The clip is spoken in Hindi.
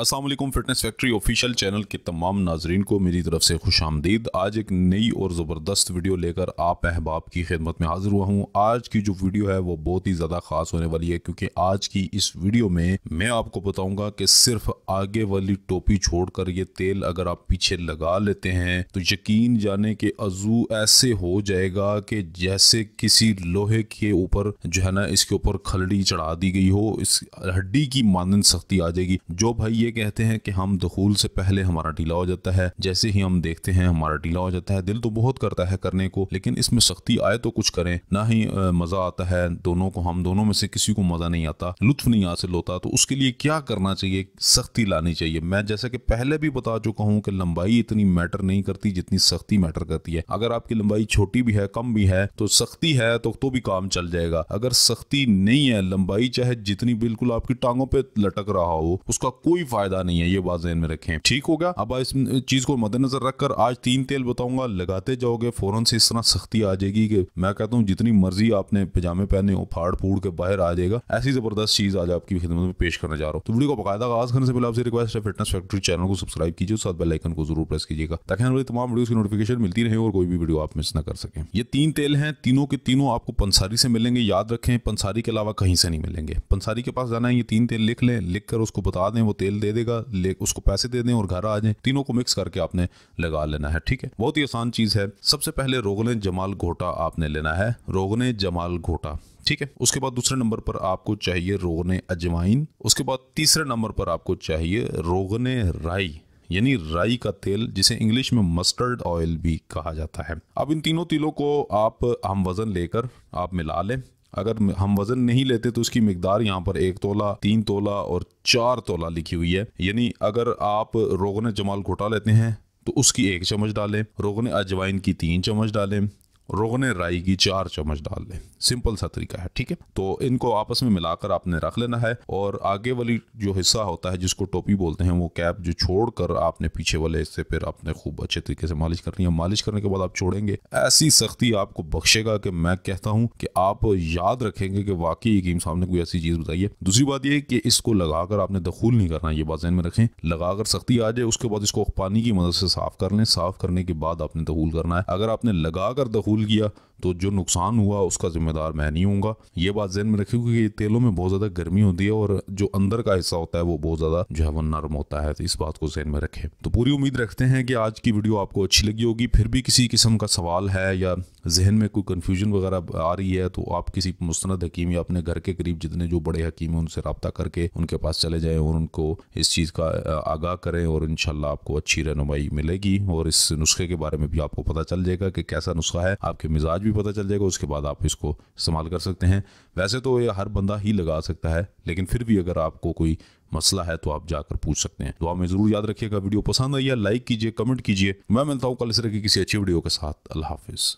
Aslam fitness factory official channel के तमाम नाजरन को मेरी तरफ से खुश आमदीद आज एक नई और ज़बरदस्त वीडियो लेकर आप अहबाब की खिदमत में हाजिर हुआ हूँ आज की जो वीडियो है वो बहुत ही ज़्यादा ख़ास होने वाली है क्योंकि आज की इस वीडियो में मैं आपको बताऊँगा कि सिर्फ आगे वाली टोपी छोड़कर ये तेल अगर आप पीछे लगा लेते हैं तो यकीन जाने के अजू ऐसे हो जाएगा कि जैसे किसी लोहे के ऊपर जो है ना इसके ऊपर खलड़ी चढ़ा दी गई हो इस हड्डी की मानन सख्ती आ जाएगी जो भाई ये ये कहते हैं कि हम दखूल से पहले हमारा ढीला हो जाता है जैसे ही हम देखते हैं हमारा ढीला हो जाता है दिल तो बहुत करता है करने को लेकिन इसमें सख्ती आए तो कुछ करें ना ही मजा आता है दोनों को हम दोनों में से किसी को मजा नहीं आता लुत्फ नहीं हासिल होता तो उसके लिए क्या करना चाहिए सख्ती लानी चाहिए मैं जैसा कि पहले भी बता चुका हूँ कि लंबाई इतनी मैटर नहीं करती जितनी सख्ती मैटर करती है अगर आपकी लंबाई छोटी भी है कम भी है तो सख्ती है तो, तो भी काम चल जाएगा अगर सख्ती नहीं है लंबाई चाहे जितनी बिल्कुल आपकी टांगों पर लटक रहा हो उसका कोई फायदा फायदा नहीं है ये बात जहन में रखें ठीक हो गया अब इस चीज को मद्देनजर रखकर आज तीन तेल बताऊंगा लगाते जाओगे फौरन से इस तरह सख्ती आ जाएगी कि मैं कहता हूँ जितनी मर्जी आपने पजामे पहने हो फाड़ फूड़ के बाहर आ जाएगा ऐसी जबरदस्त चीज आज आपकी खिदमत में पेश करने जा रहा हूँ तो वीडियो को बाकायदा आगाज करने से पहले आपसे रिक्वेस्ट है फिटनेस फैक्ट्री चैनल को सब्सक्राइब कीजिए साथ बेलाइकन को जरूर प्रेस कीजिएगा ताकि हमारे तमाम वीडियो की नोटिफिकेशन मिलती रहे और कोई भी वीडियो आप मिस न कर सके ये तीन तेल है तीनों के तीनों आपको पंसारी से मिलेंगे याद रखें पंसारी के अलावा कहीं से नहीं मिलेंगे पंसारी के पास जाना है ये तीन तेल लिख लें लिख कर उसको बता दें वो तेल दे देगा ले उसको पैसे दे दें और घर आ जाए तीनों को मिक्स करके आपने लगा लेना है ठीक है बहुत ही आसान चीज है सबसे पहले रोगने जमाल घोटा आपने लेना है रोगने जमाल घोटा ठीक है उसके बाद दूसरे नंबर पर आपको चाहिए रोगने अजवाइन उसके बाद तीसरे नंबर पर आपको चाहिए रोगने राई यानी राई का तेल जिसे इंग्लिश में मस्टर्ड ऑयल भी कहा जाता है अब इन तीनों तेलों को आप हम वजन लेकर आप मिला लें अगर हम वजन नहीं लेते तो उसकी मकदार यहाँ पर एक तोला तीन तोला और चार तोला लिखी हुई है यानी अगर आप रोगन जमाल घोटा लेते हैं तो उसकी एक चम्मच डालें रोगन अजवाइन की तीन चम्मच डालें रोगने राई की चार चम्मच डाल लें सिंपल सा तरीका है ठीक है तो इनको आपस में मिलाकर आपने रख लेना है और आगे वाली जो हिस्सा होता है जिसको टोपी बोलते हैं वो कैप जो छोड़कर आपने पीछे वाले हिस्से पर आपने खूब अच्छे तरीके से मालिश करनी है मालिश करने के बाद आप छोड़ेंगे ऐसी सख्ती आपको बख्शेगा कि मैं कहता हूँ कि आप याद रखेंगे कि वाकई यकीम साहब ने कोई ऐसी चीज़ बताई है दूसरी बात यह कि इसको लगाकर आपने दखूल नहीं करना ये बात जहन में रखें लगाकर सख्ती आ जाए उसके बाद इसको पानी की मदद से साफ कर लें साफ करने के बाद आपने दखूल करना है अगर आपने लगाकर दखूल भूल गया तो जो नुकसान हुआ उसका जिम्मेदार मैं नहीं हूँ ये बात जहन में रखी क्योंकि तेलों में बहुत ज़्यादा गर्मी होती है और जो अंदर का हिस्सा होता है वो बहुत ज़्यादा जो है वो नरम होता है तो इस बात को जहन में रखें तो पूरी उम्मीद रखते हैं कि आज की वीडियो आपको अच्छी लगी होगी फिर भी किसी किस्म का सवाल है या जहन में कोई कन्फ्यूजन वगैरह आ रही है तो आप किसी मुस्ंद हकीम या अपने घर के करीब जितने जो बड़े हकीम हैं उनसे रबता करके उनके पास चले जाएँ और उनको इस चीज़ का आगाह करें और इन आपको अच्छी रहनुमाई मिलेगी और इस नुस्खे के बारे में भी आपको पता चल जाएगा कि कैसा नुस्खा है आपके मिजाज भी पता चल जाएगा उसके बाद आप इसको इस्तेमाल कर सकते हैं वैसे तो ये हर बंदा ही लगा सकता है लेकिन फिर भी अगर आपको कोई मसला है तो आप जाकर पूछ सकते हैं तो आप में ज़रूर याद रखिएगा वीडियो पसंद आई है लाइक कीजिए कमेंट कीजिए मैं मिलता हूँ कल इस तरह की किसी अच्छी वीडियो के साथ अल्लाह हाफिज़